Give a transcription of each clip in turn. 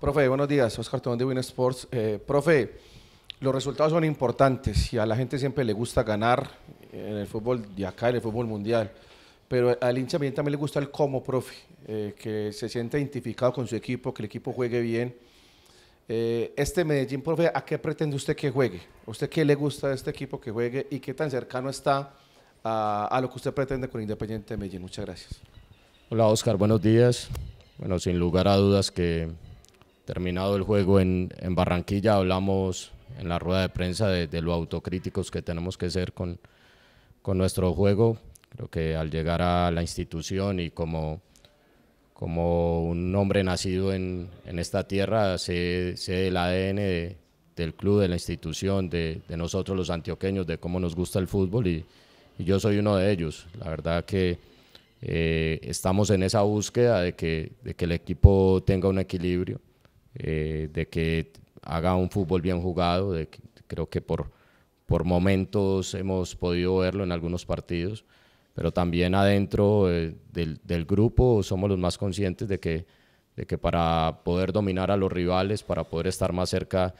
Profe, buenos días. Oscar Tomón de Win Sports. Eh, profe, los resultados son importantes y a la gente siempre le gusta ganar en el fútbol de acá, en el fútbol mundial. Pero al hincha también le gusta el cómo, profe, eh, que se sienta identificado con su equipo, que el equipo juegue bien. Eh, este Medellín, profe, ¿a qué pretende usted que juegue? ¿Usted qué le gusta de este equipo que juegue y qué tan cercano está a, lo que usted pretende con Independiente Medellín? Muchas gracias. Hola, Oscar, buenos días. Bueno, sin lugar a dudas que Terminado el juego en, Barranquilla, hablamos en la rueda de prensa de, lo autocríticos que tenemos que ser con, con, nuestro juego. Creo que al llegar a la institución y como, como un hombre nacido en, en esta tierra, sé, el ADN del club, de la institución, de, nosotros los antioqueños, de cómo nos gusta el fútbol y, yo soy uno de ellos. La verdad que eh, estamos en esa búsqueda de que, de que el equipo tenga un equilibrio eh, de que haga un fútbol bien jugado, creo que por, momentos hemos podido verlo en algunos partidos, pero también adentro eh, del, grupo somos los más conscientes de que, para poder dominar a los rivales, para poder estar más cerca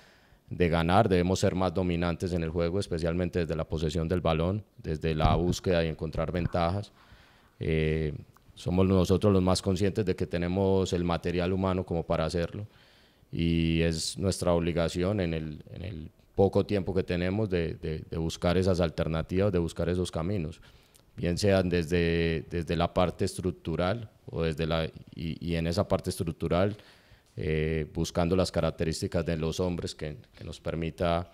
de ganar, debemos ser más dominantes en el juego, especialmente desde la posesión del balón, desde la búsqueda y encontrar ventajas. Eh, somos nosotros los más conscientes de que tenemos el material humano como para hacerlo y es nuestra obligación en el, en el poco tiempo que tenemos de, de, buscar esas alternativas, de buscar esos caminos, bien sean desde, desde la parte estructural o desde la, y, y en esa parte estructural eh, buscando las características de los hombres que, que nos permita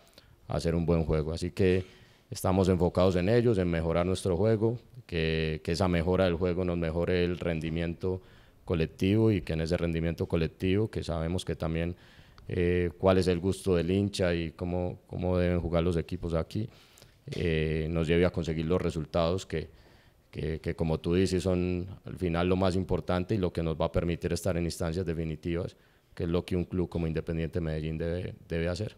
hacer un buen juego. Así que estamos enfocados en ellos, en mejorar nuestro juego, que, que esa mejora del juego nos mejore el rendimiento colectivo y que en ese rendimiento colectivo, que sabemos que también eh, cuál es el gusto del hincha y cómo, cómo deben jugar los equipos aquí, eh, nos lleve a conseguir los resultados que, como tú dices, son al final lo más importante y lo que nos va a permitir estar en instancias definitivas, que es lo que un club como Independiente Medellín debe hacer.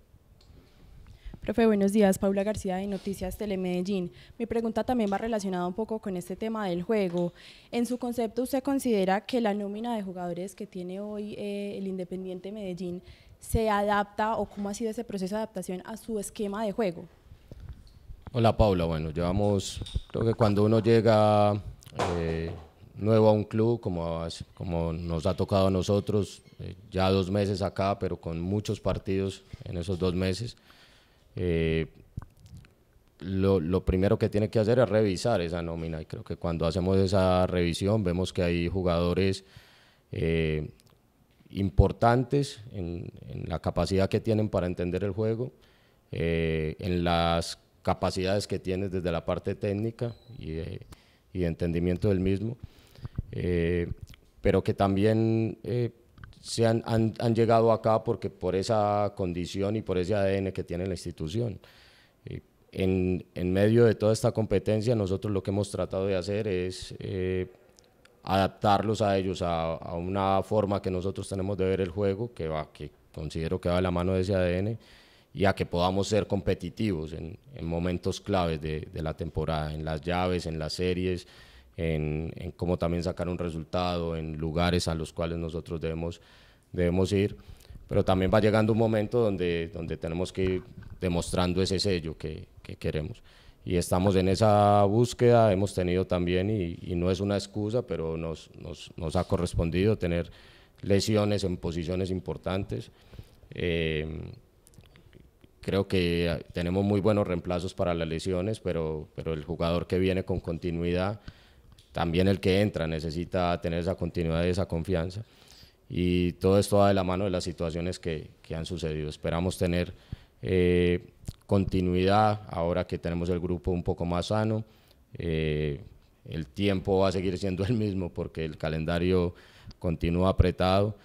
Profe, buenos días. Paula García de Noticias Telemedellín. Mi pregunta también va relacionada un poco con este tema del juego. En su concepto, ¿usted considera que la nómina de jugadores que tiene hoy eh, el Independiente Medellín se adapta o cómo ha sido ese proceso de adaptación a su esquema de juego? Hola Paula, bueno, llevamos, creo que cuando uno llega eh, nuevo a un club, como, como nos ha tocado a nosotros, eh, ya dos meses acá, pero con muchos partidos en esos dos meses, eh, lo, primero que tiene que hacer es revisar esa nómina. Y creo que cuando hacemos esa revisión vemos que hay jugadores eh, importantes en, la capacidad que tienen para entender el juego, eh, en las capacidades que tienen desde la parte técnica y y entendimiento del mismo, pero que también se han, han, llegado acá porque por esa condición y por ese ADN que tiene la institución. Eh, en, en medio de toda esta competencia, nosotros lo que hemos tratado de hacer es eh, adaptarlos a ellos, a, a, una forma que nosotros tenemos de ver el juego, que, va, que considero que va de la mano de ese ADN, y a que podamos ser competitivos en, en momentos claves de, de la temporada, en las llaves, en las series en, cómo también sacar un resultado, en lugares a los cuales nosotros debemos, debemos ir. Pero también va llegando un momento donde, donde tenemos que ir demostrando ese sello que, que queremos. Y estamos en esa búsqueda, hemos tenido también, y, no es una excusa, pero nos, nos, nos, ha correspondido tener lesiones en posiciones importantes. Eh, creo que tenemos muy buenos reemplazos para las lesiones, pero, pero el jugador que viene con continuidad también el que entra necesita tener esa continuidad y esa confianza. Y todo esto va de la mano de las situaciones que, han sucedido. Esperamos tener eh, continuidad ahora que tenemos el grupo un poco más sano. Eh, el tiempo va a seguir siendo el mismo porque el calendario continúa apretado,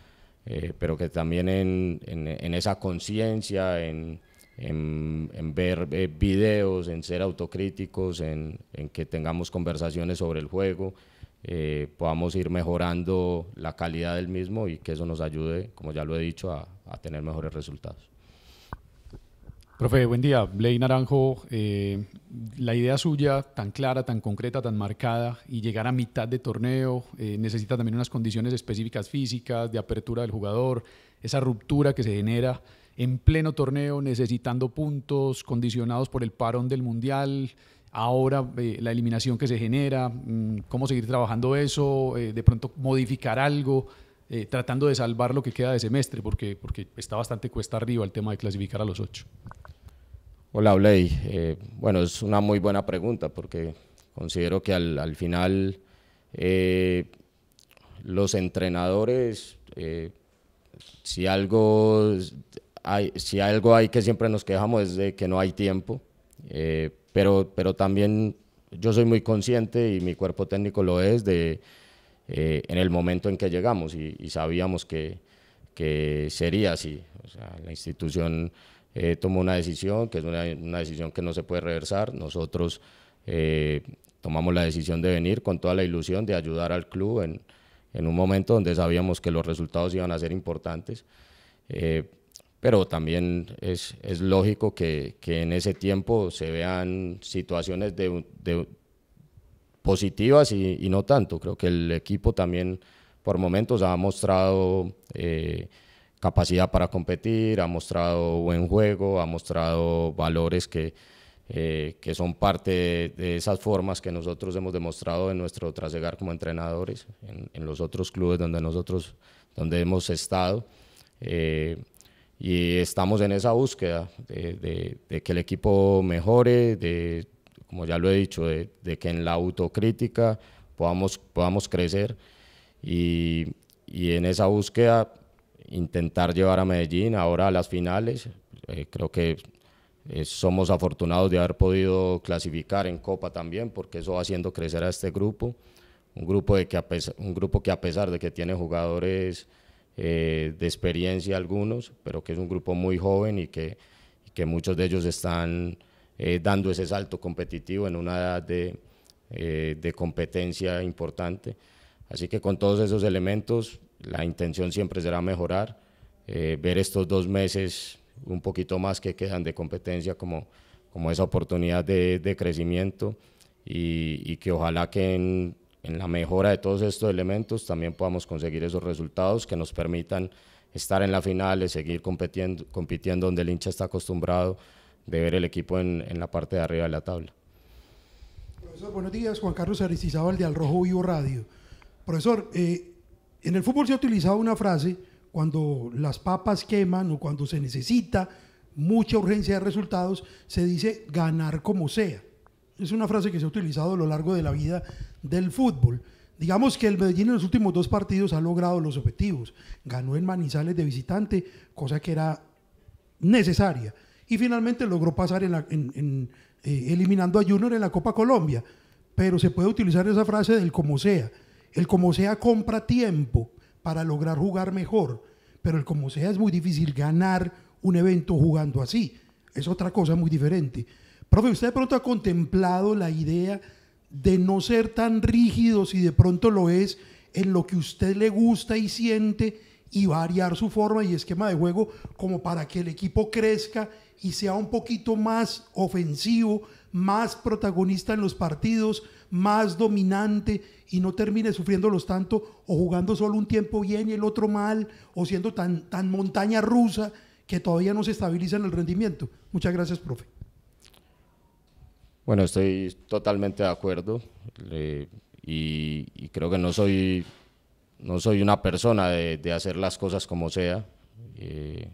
eh, pero que también en, en esa conciencia, en, en, ver eh, videos, en ser autocríticos, en, que tengamos conversaciones sobre el juego, eh, podamos ir mejorando la calidad del mismo y que eso nos ayude, como ya lo he dicho, a, tener mejores resultados. Profe, buen día. Blaine Naranjo, eh, la idea suya, tan clara, tan concreta, tan marcada, y llegar a mitad de torneo, necesita también unas condiciones específicas físicas, de apertura del jugador, esa ruptura que se genera en pleno torneo, necesitando puntos, condicionados por el parón del Mundial, ahora eh, la eliminación que se genera, mm, cómo seguir trabajando eso, eh, de pronto modificar algo, eh, tratando de salvar lo que queda de semestre, porque, porque está bastante cuesta arriba el tema de clasificar a los ocho. Hola, Blay. bueno, es una muy buena pregunta porque considero que al, al final los entrenadores, si algo hay, si algo hay que siempre nos quejamos es de que no hay tiempo, eh, pero, pero también yo soy muy consciente y mi cuerpo técnico lo es de eh, en el momento en que llegamos y, sabíamos que, que, sería así. la institución eh, tomó una decisión, que es una, decisión que no se puede reversar. Nosotros tomamos la decisión de venir con toda la ilusión de ayudar al club en, en un momento donde sabíamos que los resultados iban a ser importantes pero también es, es lógico que, que, en ese tiempo se vean situaciones de, de positivas y, no tanto. Creo que el equipo también por momentos ha mostrado eh, capacidad para competir, ha mostrado buen juego, ha mostrado valores que, eh, que son parte de, esas formas que nosotros hemos demostrado en nuestro trasegar como entrenadores, en, los otros clubes donde nosotros donde hemos estado. Eh, y estamos en esa búsqueda de, que el equipo mejore, de, como ya lo he dicho, de, que en la autocrítica podamos, podamos crecer y, y, en esa búsqueda intentar llevar a Medellín ahora a las finales. Eh, creo que eh, somos afortunados de haber podido clasificar en Copa también, porque eso va haciendo crecer a este grupo. Un grupo, de que a un grupo que a pesar de que tiene jugadores eh, de experiencia algunos, pero que es un grupo muy joven y que, que muchos de ellos están eh, dando ese salto competitivo en una edad eh, de, competencia importante. Así que con todos esos elementos, la intención siempre será mejorar, ver estos dos meses un poquito más que quedan de competencia como, como esa oportunidad de, crecimiento y, y que ojalá que en en la mejora de todos estos elementos también podamos conseguir esos resultados que nos permitan estar en la final, eh, seguir compitiendo, compitiendo donde el hincha está acostumbrado de ver el equipo en, en la parte de arriba de la tabla. Profesor, buenos días. Juan Carlos Aristizábal de Al Rojo Vivo Radio. Profesor, eh, en el fútbol se ha utilizado una frase cuando las papas queman o cuando se necesita mucha urgencia de resultados, se dice ganar como sea es una frase que se ha utilizado a lo largo de la vida del fútbol. Digamos que el Medellín en los últimos dos partidos ha logrado los objetivos. Ganó en Manizales de visitante, cosa que era necesaria. Y finalmente logró pasar eh, eliminando a Junior en la Copa Colombia. Pero se puede utilizar esa frase del como sea. El como sea compra tiempo para lograr jugar mejor. Pero el como sea es muy difícil ganar un evento jugando así. Es otra cosa muy diferente. Profe, ¿usted de pronto ha contemplado la idea de no ser tan rígido si de pronto lo es en lo que usted le gusta y siente y variar su forma y esquema de juego como para que el equipo crezca y sea un poquito más ofensivo, más protagonista en los partidos, más dominante y no termine sufriéndolos tanto o jugando solo un tiempo bien y el otro mal o siendo tan, tan montaña rusa que todavía no se estabiliza en el rendimiento. Muchas gracias, profe. Bueno, estoy totalmente de acuerdo y, creo que no soy, no soy una persona de, hacer las cosas como sea. Eh,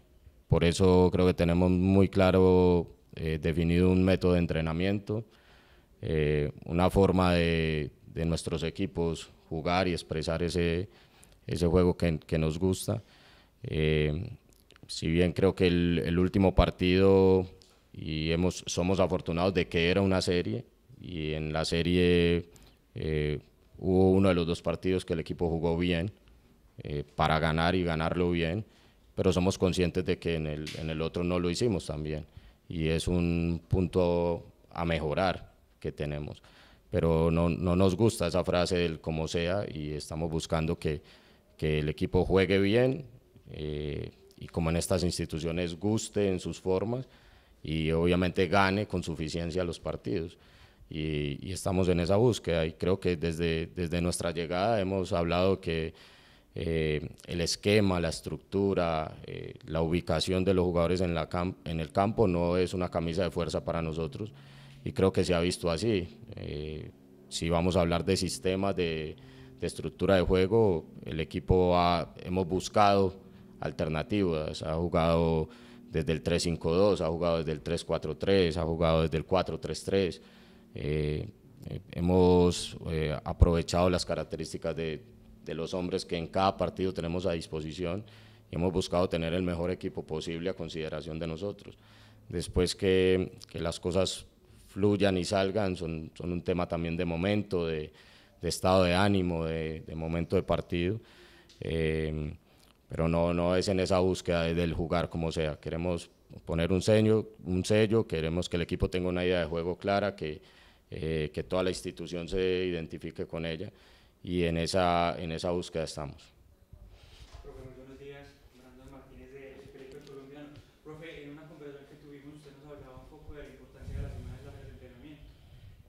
por eso creo que tenemos muy claro eh, definido un método de entrenamiento, eh, una forma de, nuestros equipos jugar y expresar ese, juego que, nos gusta. si bien creo que el último partido y somos afortunados de que era una serie y en la serie eh, hubo uno de los dos partidos que el equipo jugó bien eh, para ganar y ganarlo bien, pero somos conscientes de que en el, en el otro no lo hicimos también y es un punto a mejorar que tenemos. Pero no, no nos gusta esa frase del como sea y estamos buscando que, que el equipo juegue bien eh, y como en estas instituciones guste en sus formas y obviamente gane con suficiencia los partidos. Y, estamos en esa búsqueda y creo que desde, desde nuestra llegada hemos hablado que eh, el esquema, la estructura, eh, la ubicación de los jugadores en, la en el campo no es una camisa de fuerza para nosotros y creo que se ha visto así. Eh, si vamos a hablar de sistemas, de, de estructura de juego, el equipo ha, hemos buscado alternativas, ha jugado desde el 3-5-2, ha jugado desde el 3-4-3, ha jugado desde el 4-3-3. Eh, eh, hemos eh, aprovechado las características de, los hombres que en cada partido tenemos a disposición y hemos buscado tener el mejor equipo posible a consideración de nosotros. Después que, que las cosas fluyan y salgan son, son, un tema también de momento, de, estado de ánimo, de, momento de partido. Pero no es en esa búsqueda del jugar como sea. Queremos poner un sello, queremos que el equipo tenga una idea de juego clara, que eh, toda la institución se identifique con ella, y en esa búsqueda estamos. Profe, muy buenos días. Mirando Martínez, de Espíritu Colombiano. Profe, en una conversación que tuvimos, usted nos hablaba un poco de la importancia de las semanas de la presentación.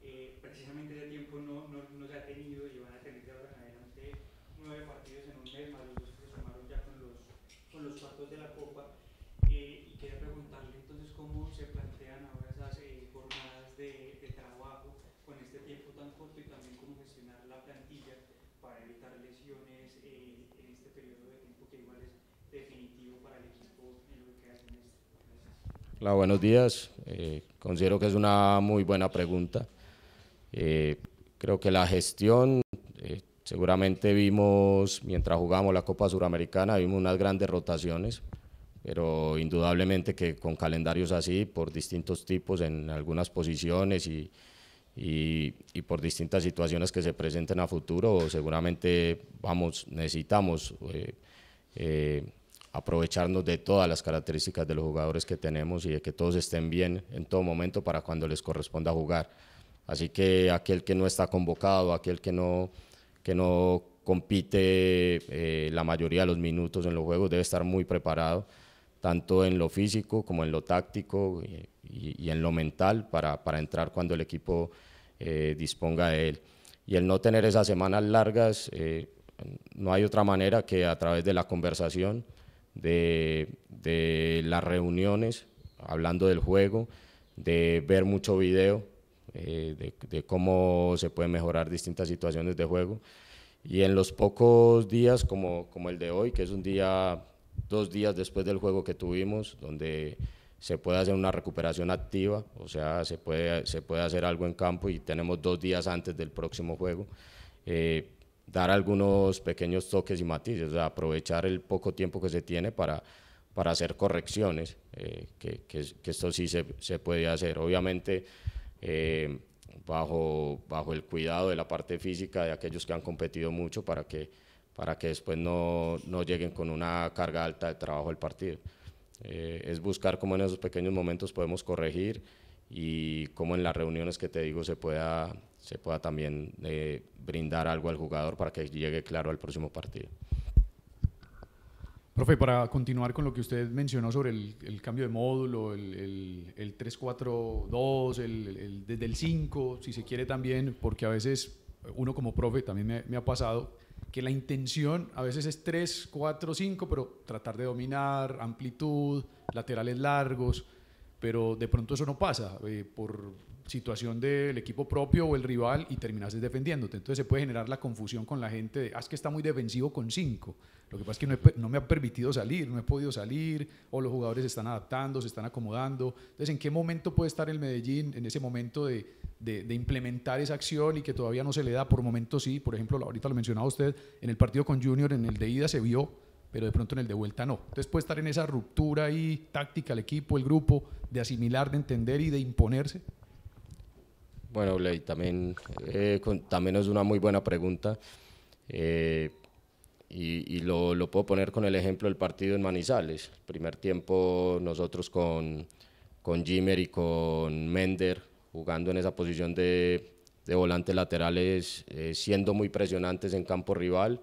Eh, precisamente ese tiempo no se ha tenido, y a tener que nueve partidos en un tema, dos los cuartos de la Copa. Eh, y quería preguntarle entonces cómo se plantean ahora esas eh, jornadas de, de, trabajo con este tiempo tan corto y también cómo gestionar la plantilla para evitar lesiones eh, en este periodo de tiempo que igual es definitivo para el equipo en lo que queda este Hola, buenos días. considero que es una muy buena pregunta. creo que la gestión Seguramente vimos, mientras jugamos la Copa Suramericana, vimos unas grandes rotaciones, pero indudablemente que con calendarios así, por distintos tipos en algunas posiciones y, y, por distintas situaciones que se presenten a futuro, seguramente vamos, necesitamos eh, eh, aprovecharnos de todas las características de los jugadores que tenemos y de que todos estén bien en todo momento para cuando les corresponda jugar. Así que aquel que no está convocado, aquel que no que no compite eh, la mayoría de los minutos en los juegos, debe estar muy preparado, tanto en lo físico como en lo táctico eh, y, en lo mental, para, entrar cuando el equipo eh, disponga de él. Y el no tener esas semanas largas, no hay otra manera que a través de la conversación, de, de las reuniones, hablando del juego, de ver mucho video, eh, de, cómo se pueden mejorar distintas situaciones de juego. Y en los pocos días como, como el de hoy, que es un día, dos días después del juego que tuvimos, donde se puede hacer una recuperación activa, o sea, se puede, se puede hacer algo en campo y tenemos dos días antes del próximo juego. Eh, dar algunos pequeños toques y matices, o aprovechar el poco tiempo que se tiene para, para hacer correcciones, eh, que, esto sí se, se, puede hacer. Obviamente eh, bajo, bajo el cuidado de la parte física de aquellos que han competido mucho para que, para que después no, no lleguen con una carga alta de trabajo al partido. Eh, es buscar cómo en esos pequeños momentos podemos corregir y cómo en las reuniones que te digo se pueda, se pueda también eh, brindar algo al jugador para que llegue claro al próximo partido. Profe, para continuar con lo que usted mencionó sobre el, cambio de módulo, el, el, el 342, el, desde el 5, si se quiere también, porque a veces uno como profe también me, me ha pasado que la intención a veces es 3, 4, 5, pero tratar de dominar amplitud, laterales largos, pero de pronto eso no pasa eh, por situación del equipo propio o el rival y terminas defendiéndote. Entonces se puede generar la confusión con la gente de, ah, es que está muy defensivo con cinco. Lo que pasa es que no, me ha permitido salir, no he podido salir, o los jugadores se están adaptando, se están acomodando. Entonces, ¿en qué momento puede estar el Medellín en ese momento de, de implementar esa acción y que todavía no se le da? Por momentos sí, por ejemplo, ahorita lo mencionaba usted, en el partido con Junior, en el de ida se vio pero de pronto en el de vuelta no. Entonces puede estar en esa ruptura y táctica, el equipo, el grupo, de asimilar, de entender y de imponerse. Bueno, Blay, también, eh, también es una muy buena pregunta. Eh, y, lo, puedo poner con el ejemplo del partido en Manizales. El primer tiempo nosotros con, con Jimmer y con Mender jugando en esa posición de, de volantes laterales, eh, siendo muy presionantes en campo rival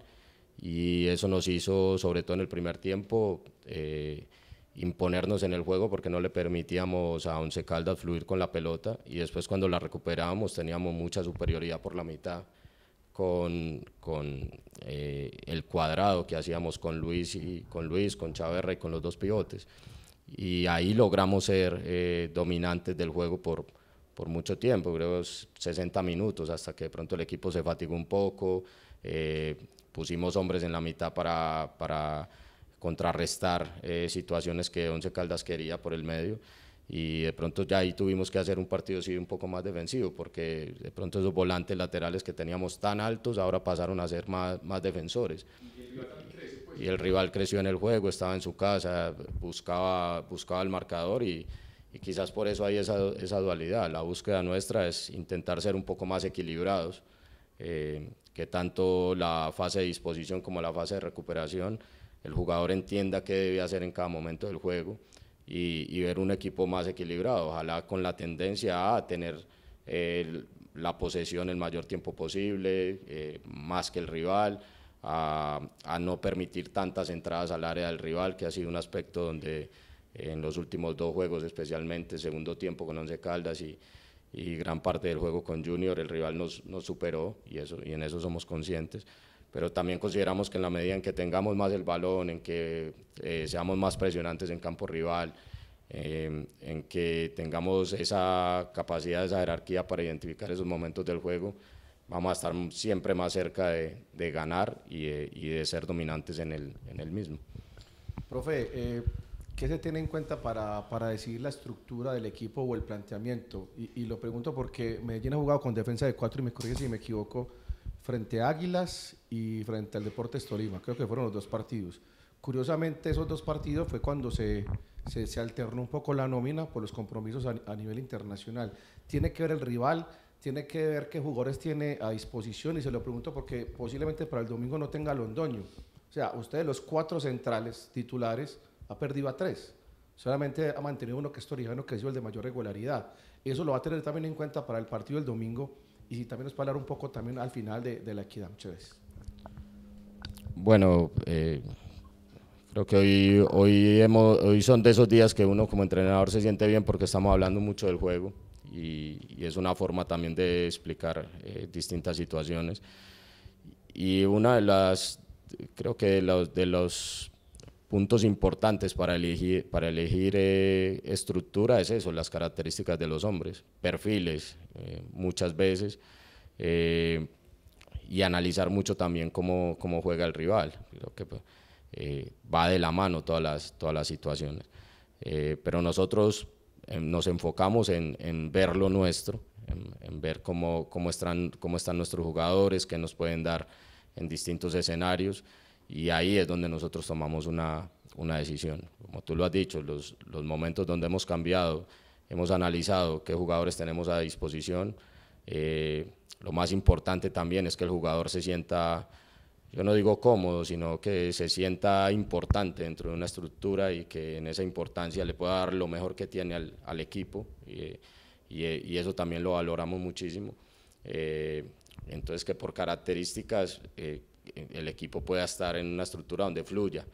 y eso nos hizo, sobre todo en el primer tiempo, eh, imponernos en el juego porque no le permitíamos a Once Caldas fluir con la pelota y después cuando la recuperábamos teníamos mucha superioridad por la mitad con, con eh, el cuadrado que hacíamos con Luis, y, con Luis, con Chaverra y con los dos pivotes. Y ahí logramos ser eh, dominantes del juego por, por mucho tiempo, creo 60 minutos, hasta que de pronto el equipo se fatigó un poco, eh, pusimos hombres en la mitad para, para contrarrestar eh, situaciones que Once Caldas quería por el medio y de pronto ya ahí tuvimos que hacer un partido sí un poco más defensivo porque de pronto esos volantes laterales que teníamos tan altos ahora pasaron a ser más, más defensores y el rival creció en el juego, estaba en su casa, buscaba, buscaba el marcador y, y quizás por eso hay esa, dualidad. La búsqueda nuestra es intentar ser un poco más equilibrados, eh, que tanto la fase de disposición como la fase de recuperación, el jugador entienda qué debe hacer en cada momento del juego y, ver un equipo más equilibrado, ojalá con la tendencia a tener la posesión el mayor tiempo posible, eh, más que el rival. A, a, no permitir tantas entradas al área del rival, que ha sido un aspecto donde en los últimos dos juegos, especialmente segundo tiempo con Once Caldas y, y gran parte del juego con Junior, el rival nos, nos, superó y, eso, y en eso somos conscientes. Pero también consideramos que en la medida en que tengamos más el balón, en que eh, seamos más presionantes en campo rival, eh, en que tengamos esa capacidad, esa jerarquía para identificar esos momentos del juego, vamos a estar siempre más cerca de, de ganar y de, y de, ser dominantes en el, en el mismo. Profe, eh, ¿Qué se tiene en cuenta para, para, decidir la estructura del equipo o el planteamiento? Y, lo pregunto porque Medellín ha jugado con defensa de cuatro y me corrige si me equivoco, frente a Águilas y frente al Deportes Tolima. Creo que fueron los dos partidos. Curiosamente, esos dos partidos fue cuando se, se, alternó un poco la nómina por los compromisos a, a nivel internacional. ¿Tiene que ver el rival? tiene que ver qué jugadores tiene a disposición y se lo pregunto porque posiblemente para el domingo no tenga Londoño. O sea, ustedes los cuatro centrales titulares ha perdido a tres. Solamente ha mantenido uno que es Torijano, que es el de mayor regularidad. Eso lo va a tener también en cuenta para el partido del domingo y si también nos puede hablar un poco también al final de, la equidad. Muchas gracias. Bueno, eh, creo que hoy, hoy, hoy son de esos días que uno como entrenador se siente bien porque estamos hablando mucho del juego y, es una forma también de explicar eh, distintas situaciones. Y una de las, creo que de los puntos importantes para elegir, para elegir eh, estructura es eso, las características de los hombres, perfiles eh, muchas veces eh, y analizar mucho también cómo, juega el rival. que va de la mano todas las, todas las situaciones. pero nosotros nos enfocamos en, en, ver lo nuestro, en, ver cómo, cómo, están, cómo están nuestros jugadores, qué nos pueden dar en distintos escenarios. Y ahí es donde nosotros tomamos una, una decisión. Como tú lo has dicho, los, los momentos donde hemos cambiado, hemos analizado qué jugadores tenemos a disposición. Eh, lo más importante también es que el jugador se sienta, yo no digo cómodo, sino que se sienta importante dentro de una estructura y que en esa importancia le pueda dar lo mejor que tiene al, al equipo. Y, y, eso también lo valoramos muchísimo. Eh, entonces, que por características... Eh, el equipo pueda estar en una estructura donde fluya.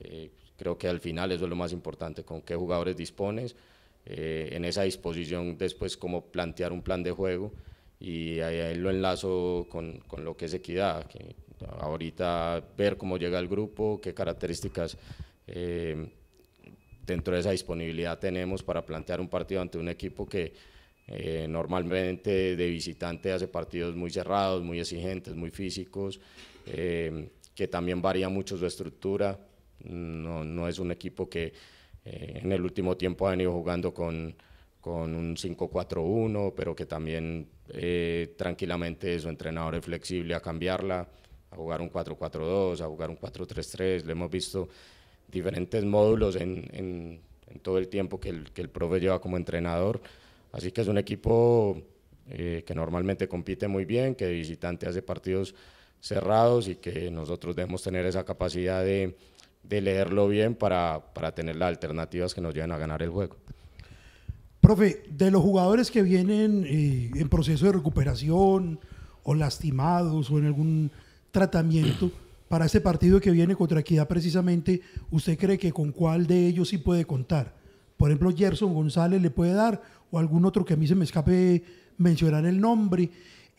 Eh, creo que al final eso es lo más importante, con qué jugadores dispones, eh, en esa disposición después cómo plantear un plan de juego y ahí, lo enlazo con, lo que es equidad, que ahorita ver cómo llega el grupo, qué características eh, dentro de esa disponibilidad tenemos para plantear un partido ante un equipo que normalmente de visitante hace partidos muy cerrados, muy exigentes, muy físicos. Eh, que también varía mucho su estructura. No, es un equipo que eh, en el último tiempo ha venido jugando con, un 5-4-1, pero que también eh, tranquilamente su entrenador es flexible a cambiarla, a jugar un 4-4-2, a jugar un 4-3-3. Le hemos visto diferentes módulos en, todo el tiempo que el, que profe lleva como entrenador. Así que es un equipo que normalmente compite muy bien, que de visitante hace partidos cerrados y que nosotros debemos tener esa capacidad de, leerlo bien para, tener las alternativas que nos lleven a ganar el juego. Profe, de los jugadores que vienen eh, en proceso de recuperación o lastimados o en algún tratamiento para este partido que viene contra Equidad precisamente, ¿usted cree que con cuál de ellos sí puede contar? Por ejemplo, Gerson González le puede dar o algún otro que a mí se me escape mencionar el nombre.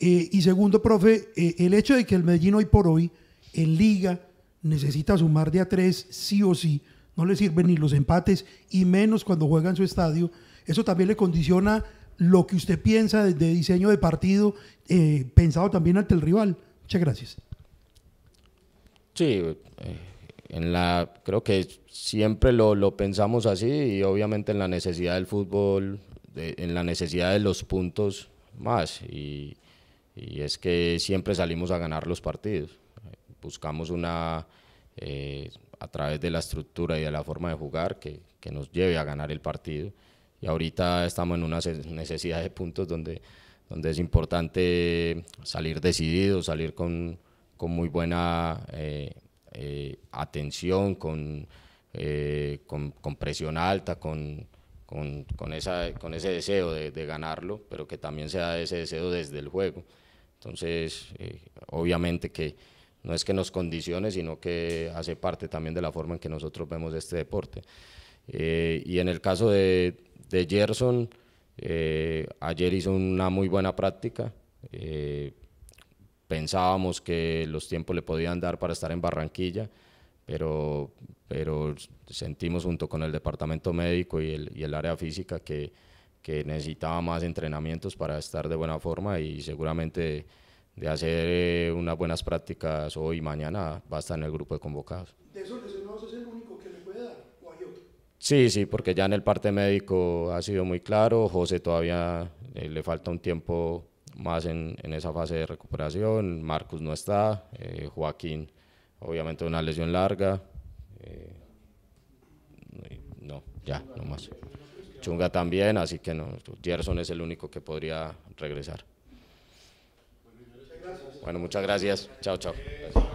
Eh, y segundo, profe, eh, el hecho de que el Medellín hoy por hoy en liga necesita sumar de a tres sí o sí, no le sirven ni los empates y menos cuando juega en su estadio, eso también le condiciona lo que usted piensa de, diseño de partido, eh, pensado también ante el rival. Muchas gracias. Sí, en la, creo que siempre lo, pensamos así y obviamente en la necesidad del fútbol, en la necesidad de los puntos más. Y, y es que siempre salimos a ganar los partidos. Buscamos una, eh, a través de la estructura y de la forma de jugar, que, nos lleve a ganar el partido. Y ahorita estamos en una necesidad de puntos donde, donde es importante salir decidido, salir con, muy buena eh, eh, atención, con, presión alta, con, ese deseo de ganarlo, pero que también sea ese deseo desde el juego. Entonces, eh, obviamente que no es que nos condicione, sino que hace parte también de la forma en que nosotros vemos este deporte. Eh, y en el caso de, de Gerson, eh, ayer hizo una muy buena práctica. pensábamos que los tiempos le podían dar para estar en Barranquilla, pero, sentimos junto con el departamento médico y el área física que que necesitaba más entrenamientos para estar de buena forma y seguramente de hacer eh, unas buenas prácticas hoy y mañana va a estar en el grupo de convocados. ¿De esos es el único que le puede dar o hay otro? Sí, sí, porque ya en el parte médico ha sido muy claro, José todavía eh, le falta un tiempo más en, en, esa fase de recuperación, Marcos no está, eh, Joaquín obviamente una lesión larga, no, ya, no más. Chunga también, así que no, Gerson es el único que podría regresar. Bueno, muchas gracias. Chao, chao.